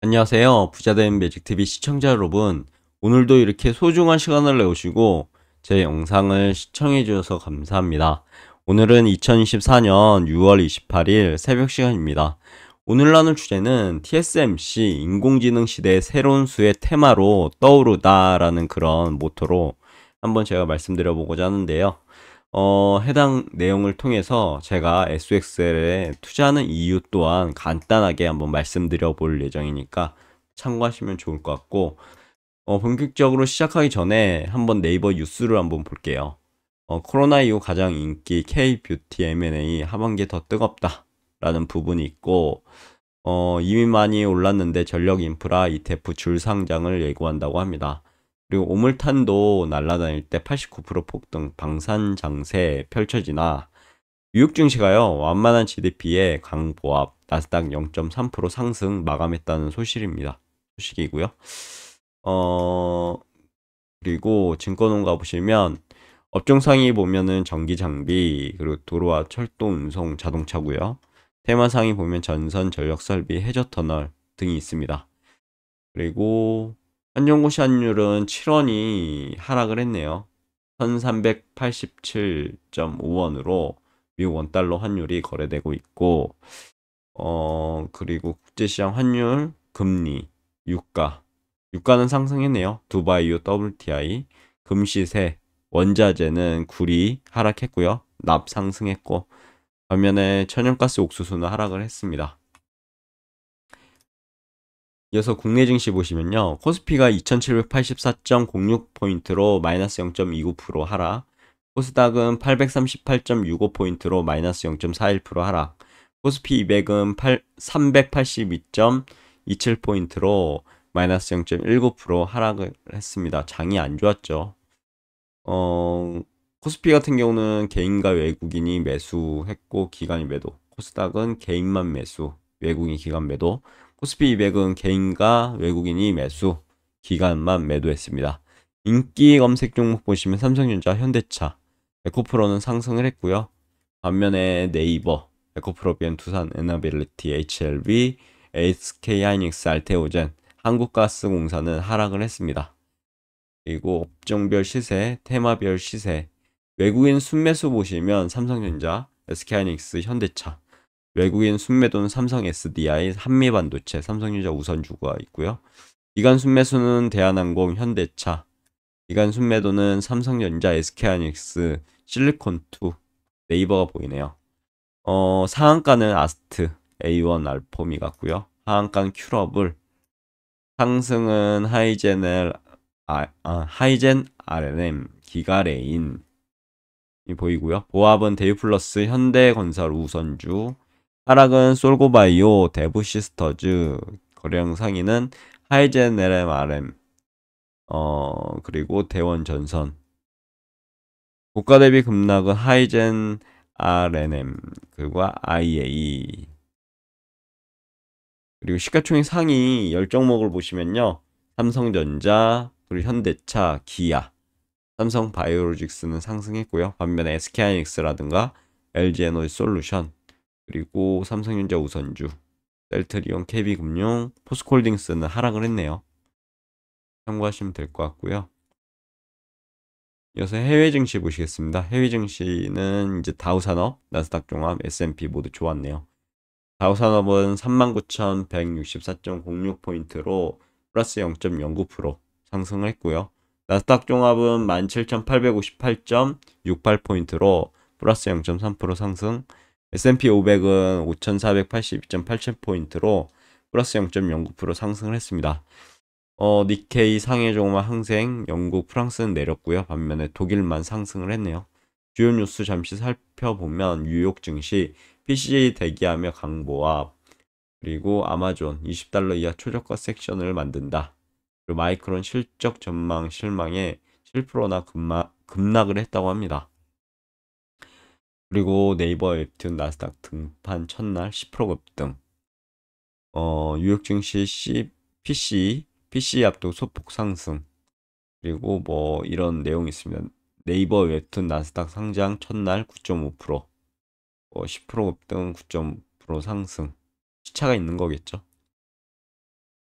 안녕하세요. 부자된 매직TV 시청자 여러분 오늘도 이렇게 소중한 시간을 내오시고 제 영상을 시청해 주셔서 감사합니다. 오늘은 2024년 6월 28일 새벽 시간입니다. 오늘 나눌 주제는 TSMC 인공지능 시대의 새로운 수의 테마로 떠오르다 라는 그런 모토로 한번 제가 말씀드려보고자 하는데요. 어, 해당 내용을 통해서 제가 SXL에 투자하는 이유 또한 간단하게 한번 말씀드려 볼 예정이니까 참고하시면 좋을 것 같고 어, 본격적으로 시작하기 전에 한번 네이버 뉴스를 한번 볼게요. 어, 코로나 이후 가장 인기 K-뷰티 M&A 하반기에 더 뜨겁다 라는 부분이 있고 어, 이미 많이 올랐는데 전력 인프라 ETF 줄 상장을 예고한다고 합니다. 그리고 오물탄도 날아다닐 때 89% 폭등 방산 장세 펼쳐지나 뉴욕 증시가요 완만한 GDP에 강보합 나스닥 0.3% 상승 마감했다는 소식입니다. 소식이고요. 어 그리고 증권원가 보시면 업종 상위 보면은 전기 장비 그리고 도로와 철도 운송 자동차고요. 테마 상위 보면 전선 전력 설비 해저 터널 등이 있습니다. 그리고 한종고 시환율은 7원이 하락을 했네요. 1387.5원으로 미국 원달러 환율이 거래되고 있고 어 그리고 국제시장 환율, 금리, 유가 유가는 상승했네요. 두바이유 WTI, 금시세, 원자재는 구리 하락했고요. 납 상승했고 반면에 천연가스 옥수수는 하락을 했습니다. 이어서 국내 증시 보시면요. 코스피가 2784.06포인트로 마이너스 0.29% 하락, 코스닥은 838.65포인트로 마이너스 0.41% 하락, 코스피 200은 382.27포인트로 마이너스 0.19% 하락을 했습니다. 장이 안 좋았죠. 어, 코스피 같은 경우는 개인과 외국인이 매수했고 기간이 매도, 코스닥은 개인만 매수, 외국인 기간 매도, 코스피 200은 개인과 외국인이 매수, 기간만 매도했습니다. 인기 검색 종목 보시면 삼성전자, 현대차, 에코프로는 상승을 했고요. 반면에 네이버, 에코프로비엔, 두산, 에너빌리티, HLB, SK하이닉스, 알테오젠, 한국가스공사는 하락을 했습니다. 그리고 업종별 시세, 테마별 시세, 외국인 순매수 보시면 삼성전자, SK하이닉스, 현대차, 외국인 순매도는 삼성 SDI, 한미반도체, 삼성유자 우선주가 있고요. 기간 순매수는 대한항공, 현대차. 기간 순매도는 삼성전자, SK하이닉스, 실리콘투, 네이버가 보이네요. 어, 상한가는 아스트, A1 알포미 같고요. 하한가는 큐러블, 상승은 하이젠을 아, 아, 하이젠 RM, 기가레인이 보이고요. 보합은 데이플러스, 현대건설 우선주, 하락은 솔고바이오, 데브시스터즈, 거래량 상위는 하이젠 LMRM, 어, 그리고 대원전선. 고가 대비 급락은 하이젠 RNM, 그리고 IA. 그리고 시가총액 상위 1 0종목을 보시면요. 삼성전자, 그리고 현대차, 기아, 삼성 바이오로직스는 상승했고요. 반면에 SK하이닉스라든가 LG 에너지 솔루션, 그리고 삼성전자 우선주, 셀트리온, KB금융, 포스콜딩스는 하락을 했네요. 참고하시면 될 것 같고요. 이어서 해외 증시 보시겠습니다. 해외 증시는 이제 다우산업, 나스닥 종합, S&P 모두 좋았네요. 다우산업은 39,164.06포인트로 플러스 0.09% 상승을 했고요. 나스닥 종합은 17,858.68포인트로 플러스 0.3% 상승, S&P 500은 5,482.87포인트로 플러스 0.09% 상승을 했습니다. 어, 니케이, 상해 종마, 항생, 영국, 프랑스는 내렸고요. 반면에 독일만 상승을 했네요. 주요 뉴스 잠시 살펴보면 뉴욕 증시, PCJ 대기하며 강보합, 그리고 아마존 20달러 이하 초저가 섹션을 만든다. 그리고 마이크론 실적 전망 실망에 7%나 급락, 급락을 했다고 합니다. 그리고 네이버 웹툰 나스닥 등판 첫날 10% 급등. 어, 뉴욕 증시 C, PC, PC 압도 소폭 상승. 그리고 뭐 이런 내용이 있습니다. 네이버 웹툰 나스닥 상장 첫날 9.5%. 어, 10% 급등 9.5% 상승. 시차가 있는 거겠죠?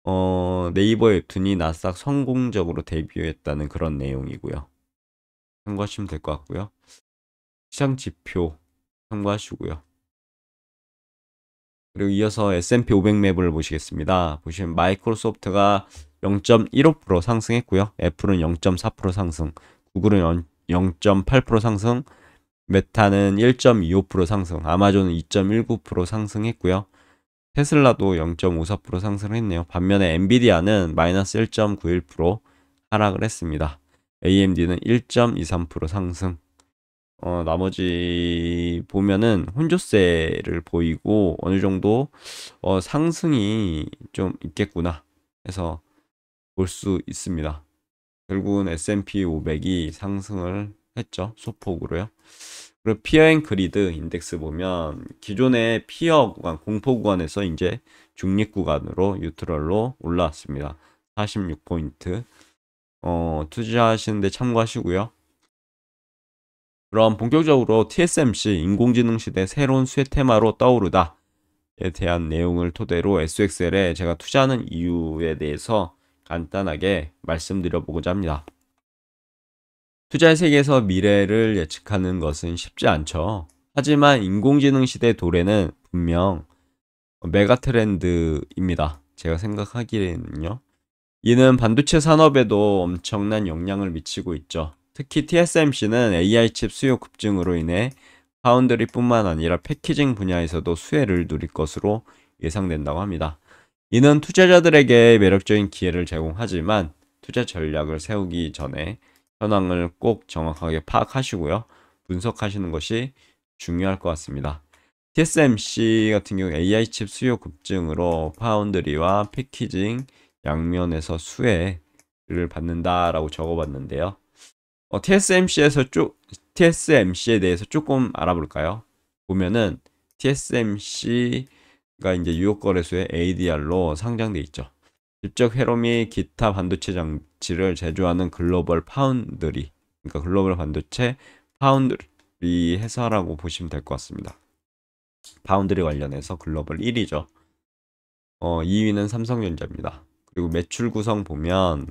어, 네이버 웹툰이 나스닥 성공적으로 데뷔했다는 그런 내용이고요. 참고하시면 될 것 같고요. 시장 지표 참고하시고요. 그리고 이어서 S&P 500 맵을 보시겠습니다. 보시면 마이크로소프트가 0.15% 상승했고요. 애플은 0.4% 상승, 구글은 0.8% 상승, 메타는 1.25% 상승, 아마존은 2.19% 상승했고요. 테슬라도 0.54% 상승했네요. 을 반면에 엔비디아는 마이너스 1.91% 하락을 했습니다. AMD는 1.23% 상승, 어, 나머지 보면은 혼조세를 보이고 어느 정도 어, 상승이 좀 있겠구나 해서 볼 수 있습니다. 결국은 S&P 500이 상승을 했죠. 소폭으로요. 그리고 피어앤 그리드 인덱스 보면 기존의 피어 구간, 공포 구간에서 이제 중립 구간으로 유트럴로 올라왔습니다. 46포인트. 어, 투자하시는데 참고하시고요. 그럼 본격적으로 TSMC 인공지능 시대 새로운 수혜 테마로 떠오르다 에 대한 내용을 토대로 SXL에 제가 투자하는 이유에 대해서 간단하게 말씀드려보고자 합니다. 투자의 세계에서 미래를 예측하는 것은 쉽지 않죠. 하지만 인공지능 시대 도래는 분명 메가 트렌드입니다. 제가 생각하기에는요. 이는 반도체 산업에도 엄청난 영향을 미치고 있죠. 특히 TSMC는 AI 칩 수요 급증으로 인해 파운드리뿐만 아니라 패키징 분야에서도 수혜를 누릴 것으로 예상된다고 합니다. 이는 투자자들에게 매력적인 기회를 제공하지만 투자 전략을 세우기 전에 현황을 꼭 정확하게 파악하시고요. 분석하시는 것이 중요할 것 같습니다. TSMC 같은 경우 AI 칩 수요 급증으로 파운드리와 패키징 양면에서 수혜를 받는다라고 적어봤는데요. 어, TSMC에서 쭉 TSMC에 대해서 조금 알아볼까요? 보면은 TSMC가 이제 유역거래소의 ADR로 상장돼 있죠. 직접 회로 미 기타 반도체 장치를 제조하는 글로벌 파운드리, 그러니까 글로벌 반도체 파운드리 회사라고 보시면 될 것 같습니다. 파운드리 관련해서 글로벌 1위죠. 어, 2위는 삼성전자입니다. 그리고 매출 구성 보면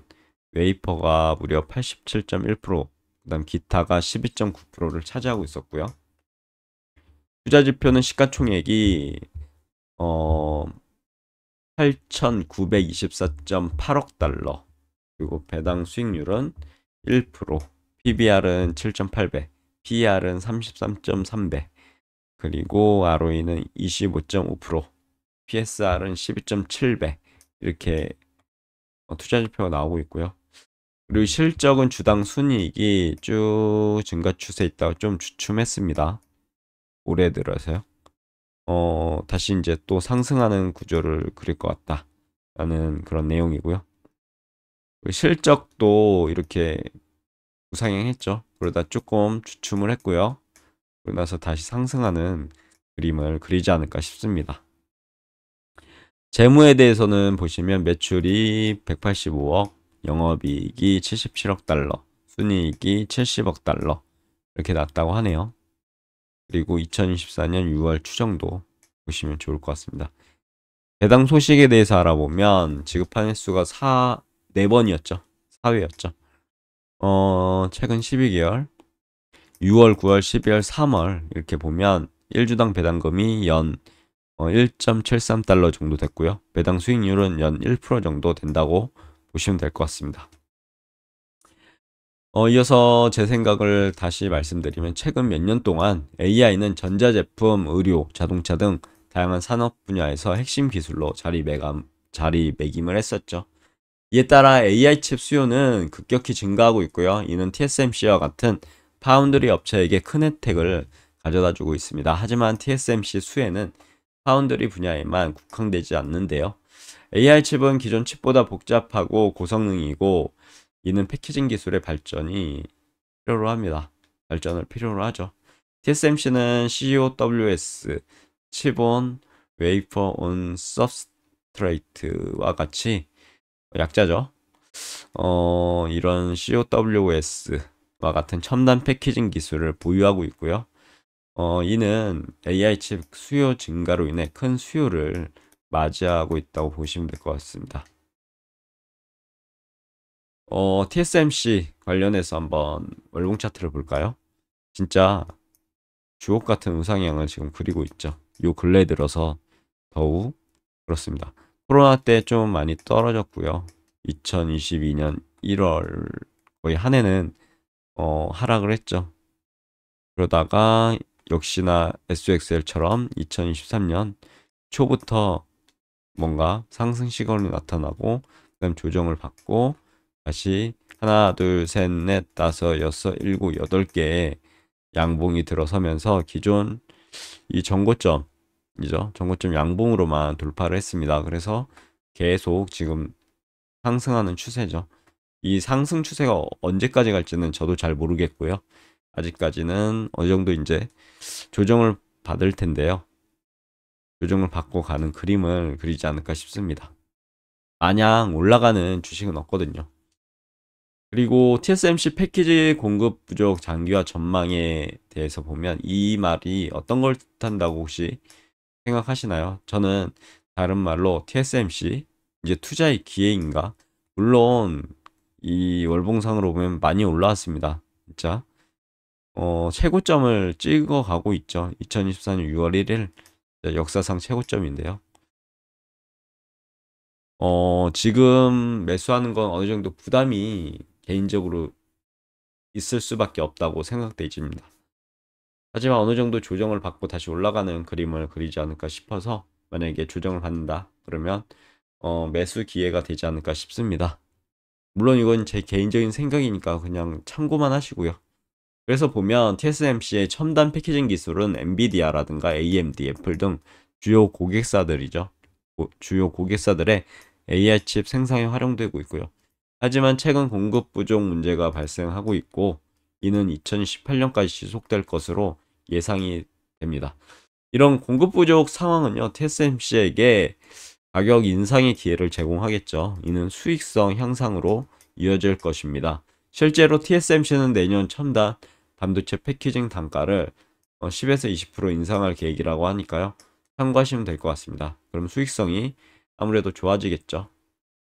웨이퍼가 무려 87.1%, 그다음 기타가 12.9%를 차지하고 있었고요. 투자 지표는 시가총액이 어 8,924.8억 달러, 그리고 배당 수익률은 1%, PBR은 7.8배, p e r 은 33.3배, 그리고 ROE는 25.5%, PSR은 12.7배 이렇게 어, 투자 지표가 나오고 있고요. 그리고 실적은 주당 순이익이 쭉 증가 추세에 있다가 좀 주춤했습니다. 올해 들어서요. 어, 다시 이제 또 상승하는 구조를 그릴 것 같다. 라는 그런 내용이고요. 실적도 이렇게 우상향했죠. 그러다 조금 주춤을 했고요. 그러고 나서 다시 상승하는 그림을 그리지 않을까 싶습니다. 재무에 대해서는 보시면 매출이 185억, 영업이익이 77억 달러, 순이익이 70억 달러 이렇게 났다고 하네요. 그리고 2024년 6월 추정도 보시면 좋을 것 같습니다. 배당 소식에 대해서 알아보면 지급한 횟수가 4, 4번이었죠. 4회였죠. 어, 최근 12개월, 6월, 9월, 12월, 3월 이렇게 보면 1주당 배당금이 연 1.73달러 어, 정도 됐고요. 배당 수익률은 연 1% 정도 된다고 보시면 될 것 같습니다. 어, 이어서 제 생각을 다시 말씀드리면 최근 몇 년 동안 AI는 전자제품, 의료, 자동차 등 다양한 산업 분야에서 핵심 기술로 자리매감, 자리매김을 했었죠. 이에 따라 AI 칩 수요는 급격히 증가하고 있고요. 이는 TSMC와 같은 파운드리 업체에게 큰 혜택을 가져다 주고 있습니다. 하지만 TSMC 수혜는 파운드리 분야에만 국한되지 않는데요. AI 칩은 기존 칩보다 복잡하고 고성능이고 이는 패키징 기술의 발전이 필요로 합니다. 발전을 필요로 하죠. TSMC는 COWS, e 칩온, 웨이퍼 온 서브스트레이트와 같이 약자죠. 어, 이런 COWS와 e 같은 첨단 패키징 기술을 보유하고 있고요. 어, 이는 AI 칩 수요 증가로 인해 큰 수요를 맞이하고 있다고 보시면 될 것 같습니다. 어, TSMC 관련해서 한번 월봉 차트를 볼까요? 진짜 주옥 같은 우상향을 지금 그리고 있죠. 요 근래 들어서 더욱 그렇습니다. 코로나 때 좀 많이 떨어졌고요. 2022년 1월 거의 한 해는 어, 하락을 했죠. 그러다가 역시나 SXL처럼 2023년 초부터 뭔가 상승 시그널이 나타나고 그다음 조정을 받고 다시 하나 둘 셋 넷 다섯 여섯 일곱 여덟 개의 양봉이 들어서면서 기존 이 전고점이죠 전고점 양봉으로만 돌파를 했습니다 그래서 계속 지금 상승하는 추세죠 이 상승 추세가 언제까지 갈지는 저도 잘 모르겠고요 아직까지는 어느 정도 이제 조정을 받을 텐데요 조정을 받고 가는 그림을 그리지 않을까 싶습니다. 마냥 올라가는 주식은 없거든요. 그리고 TSMC 패키지 공급 부족 장기화 전망에 대해서 보면 이 말이 어떤 걸 뜻한다고 혹시 생각하시나요? 저는 다른 말로 TSMC 이제 투자의 기회인가? 물론 이 월봉상으로 보면 많이 올라왔습니다. 진짜 어, 최고점을 찍어가고 있죠. 2024년 6월 1일 네, 역사상 최고점인데요. 어, 지금 매수하는 건 어느 정도 부담이 개인적으로 있을 수밖에 없다고 생각되집니다. 하지만 어느 정도 조정을 받고 다시 올라가는 그림을 그리지 않을까 싶어서 만약에 조정을 받는다 그러면 어, 매수 기회가 되지 않을까 싶습니다. 물론 이건 제 개인적인 생각이니까 그냥 참고만 하시고요. 그래서 보면 TSMC의 첨단 패키징 기술은 엔비디아라든가 AMD, 애플 등 주요 고객사들이죠. 고, 주요 고객사들의 AI 칩 생산에 활용되고 있고요. 하지만 최근 공급 부족 문제가 발생하고 있고 이는 2018년까지 지속될 것으로 예상이 됩니다. 이런 공급 부족 상황은요, TSMC에게 가격 인상의 기회를 제공하겠죠. 이는 수익성 향상으로 이어질 것입니다. 실제로 TSMC는 내년 첨단 반도체 패키징 단가를 10에서 어, 20% 인상할 계획이라고 하니까요. 참고하시면 될 것 같습니다. 그럼 수익성이 아무래도 좋아지겠죠.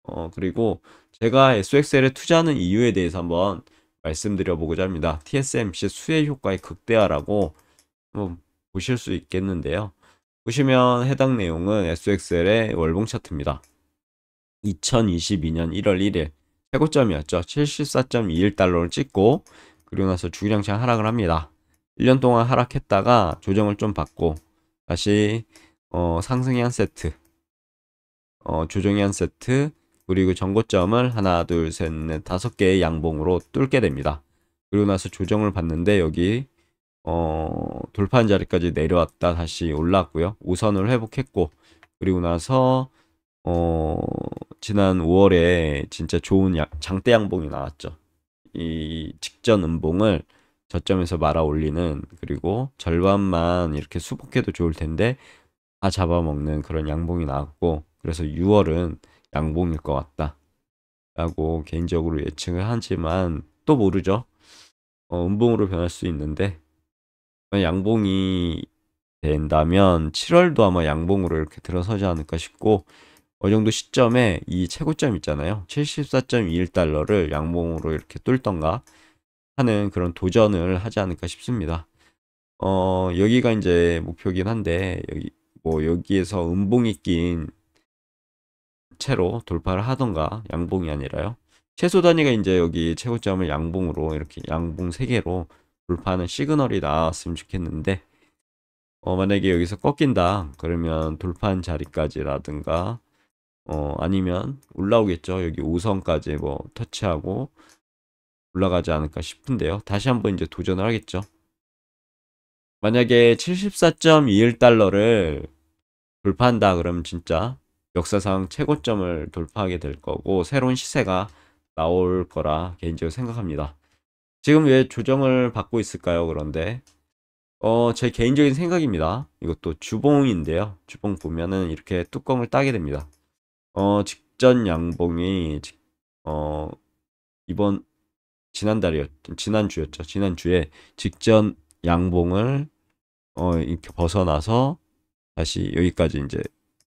어, 그리고 제가 SXL에 투자하는 이유에 대해서 한번 말씀드려보고자 합니다. TSMC 수혜 효과의 극대화라고 한번 보실 수 있겠는데요. 보시면 해당 내용은 SXL의 월봉 차트입니다. 2022년 1월 1일 최고점이었죠. 74.21달러를 찍고 그리고 나서 주기장치 하락을 합니다. 1년 동안 하락했다가 조정을 좀 받고 다시 어, 상승이 한 세트 어, 조정이 한 세트 그리고 전고점을 하나 둘 셋 넷 다섯 개의 양봉으로 뚫게 됩니다. 그리고 나서 조정을 받는데 여기 어, 돌파한 자리까지 내려왔다 다시 올랐고요. 우선을 회복했고 그리고 나서 어, 지난 5월에 진짜 좋은 야, 장대 양봉이 나왔죠. 이 직전 음봉을 저점에서 말아 올리는 그리고 절반만 이렇게 수복해도 좋을 텐데 다 잡아먹는 그런 양봉이 나왔고 그래서 6월은 양봉일 것 같다 라고 개인적으로 예측을 하지만 또 모르죠 어, 음봉으로 변할 수 있는데 양봉이 된다면 7월도 아마 양봉으로 이렇게 들어서지 않을까 싶고 어느 정도 시점에 이 최고점 있잖아요. 74.21달러를 양봉으로 이렇게 뚫던가 하는 그런 도전을 하지 않을까 싶습니다. 어, 여기가 이제 목표긴 한데, 여기, 뭐, 여기에서 음봉이 낀 채로 돌파를 하던가, 양봉이 아니라요. 최소 단위가 이제 여기 최고점을 양봉으로, 이렇게 양봉 3개로 돌파하는 시그널이 나왔으면 좋겠는데, 어, 만약에 여기서 꺾인다, 그러면 돌파한 자리까지라든가, 어, 아니면 올라오겠죠. 여기 5선까지 뭐 터치하고 올라가지 않을까 싶은데요. 다시 한번 이제 도전을 하겠죠. 만약에 74.21달러를 돌파한다 그러면 진짜 역사상 최고점을 돌파하게 될 거고 새로운 시세가 나올 거라 개인적으로 생각합니다. 지금 왜 조정을 받고 있을까요? 그런데 어, 제 개인적인 생각입니다. 이것도 주봉인데요. 주봉 보면은 이렇게 뚜껑을 따게 됩니다. 어, 직전 양봉이 직- 어, 이번 지난달이었 지난주였죠. 지난주에 직전 양봉을 어, 이렇게 벗어나서 다시 여기까지 이제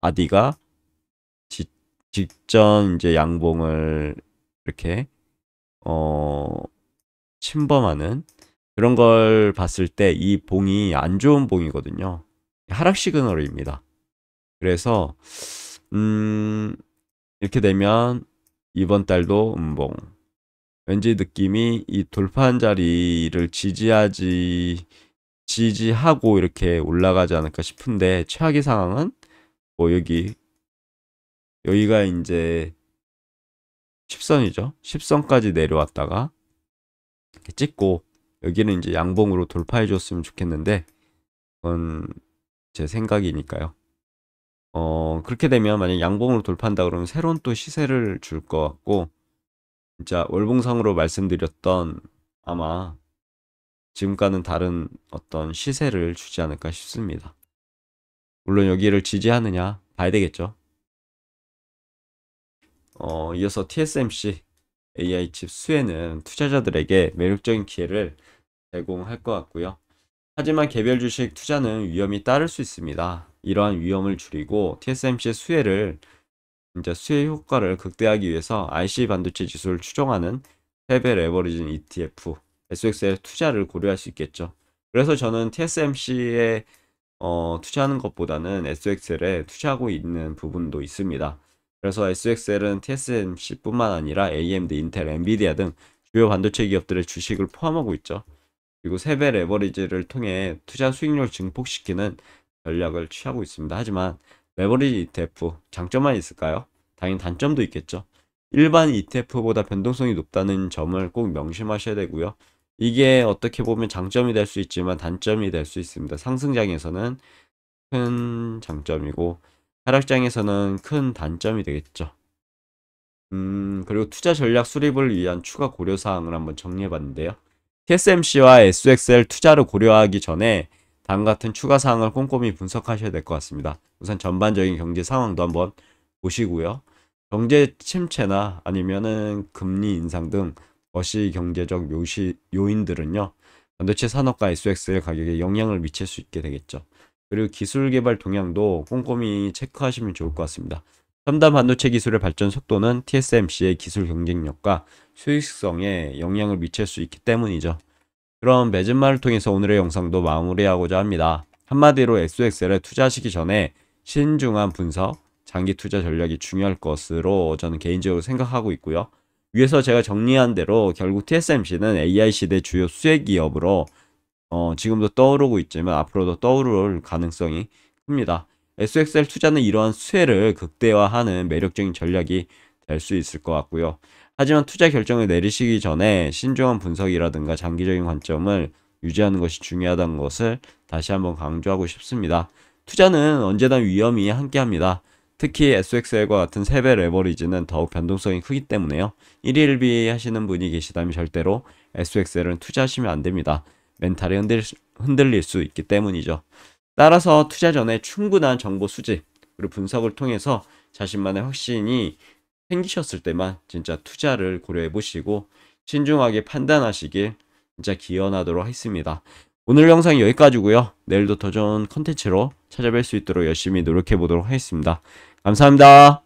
아디가 지- 직전 이제 양봉을 이렇게 어 침범하는 그런 걸 봤을 때 이 봉이 안 좋은 봉이거든요. 하락 시그널입니다. 그래서 음 이렇게 되면 이번 달도 음봉 왠지 느낌이 이 돌판 자리를 지지하지 지지하고 이렇게 올라가지 않을까 싶은데 최악의 상황은 뭐 여기 여기가 이제 10선이죠 10선까지 내려왔다가 이렇게 찍고 여기는 이제 양봉으로 돌파해 줬으면 좋겠는데 그건 제 생각이니까요 어, 그렇게 되면 만약 양봉으로 돌파한다 그러면 새로운 또 시세를 줄 것 같고, 진짜 월봉상으로 말씀드렸던 아마 지금과는 다른 어떤 시세를 주지 않을까 싶습니다. 물론 여기를 지지하느냐 봐야 되겠죠. 어, 이어서 TSMC AI 칩 수혜는 투자자들에게 매력적인 기회를 제공할 것 같고요. 하지만 개별 주식 투자는 위험이 따를 수 있습니다. 이러한 위험을 줄이고 TSMC의 수혜를 이제 수혜 효과를 극대화하기 위해서 IC 반도체 지수를 추종하는 헤배 레버리진 ETF SX의 투자를 고려할 수 있겠죠. 그래서 저는 TSMC에 어, 투자하는 것보다는 SXL에 투자하고 있는 부분도 있습니다. 그래서 SXL은 TSMC뿐만 아니라 AMD, 인텔, 엔비디아 등 주요 반도체 기업들의 주식을 포함하고 있죠. 그리고 세배 레버리지를 통해 투자 수익률 증폭시키는 전략을 취하고 있습니다. 하지만 레버리지 ETF 장점만 있을까요? 당연히 단점도 있겠죠. 일반 ETF보다 변동성이 높다는 점을 꼭 명심하셔야 되고요. 이게 어떻게 보면 장점이 될 수 있지만 단점이 될 수 있습니다. 상승장에서는 큰 장점이고 하락장에서는 큰 단점이 되겠죠. 음, 그리고 투자 전략 수립을 위한 추가 고려사항을 한번 정리해봤는데요. TSMC와 SXL 투자를 고려하기 전에 다음 같은 추가 사항을 꼼꼼히 분석하셔야 될 것 같습니다. 우선 전반적인 경제 상황도 한번 보시고요. 경제 침체나 아니면은 금리 인상 등 거시 경제적 요시, 요인들은요. 반도체 산업과 s x 의 가격에 영향을 미칠 수 있게 되겠죠. 그리고 기술 개발 동향도 꼼꼼히 체크하시면 좋을 것 같습니다. 첨단 반도체 기술의 발전 속도는 TSMC의 기술 경쟁력과 수익성에 영향을 미칠 수 있기 때문이죠. 그럼 매진말을 통해서 오늘의 영상도 마무리하고자 합니다. 한마디로 SOXL에 투자하시기 전에 신중한 분석, 장기 투자 전략이 중요할 것으로 저는 개인적으로 생각하고 있고요. 위에서 제가 정리한 대로 결국 TSMC는 AI 시대 주요 수혜 기업으로 어, 지금도 떠오르고 있지만 앞으로도 떠오를 가능성이 큽니다. SXL 투자는 이러한 수혜를 극대화하는 매력적인 전략이 될 수 있을 것 같고요. 하지만 투자 결정을 내리시기 전에 신중한 분석이라든가 장기적인 관점을 유지하는 것이 중요하다는 것을 다시 한번 강조하고 싶습니다. 투자는 언제나 위험이 함께합니다. 특히 SXL과 같은 세배 레버리지는 더욱 변동성이 크기 때문에요. 1일비 하시는 분이 계시다면 절대로 SXL은 투자하시면 안됩니다. 멘탈이 흔들, 흔들릴 수 있기 때문이죠. 따라서 투자 전에 충분한 정보 수집 그리고 분석을 통해서 자신만의 확신이 생기셨을 때만 진짜 투자를 고려해 보시고 신중하게 판단하시길 진짜 기원하도록 하겠습니다. 오늘 영상 여기까지고요. 내일도 더 좋은 컨텐츠로 찾아뵐 수 있도록 열심히 노력해 보도록 하겠습니다. 감사합니다.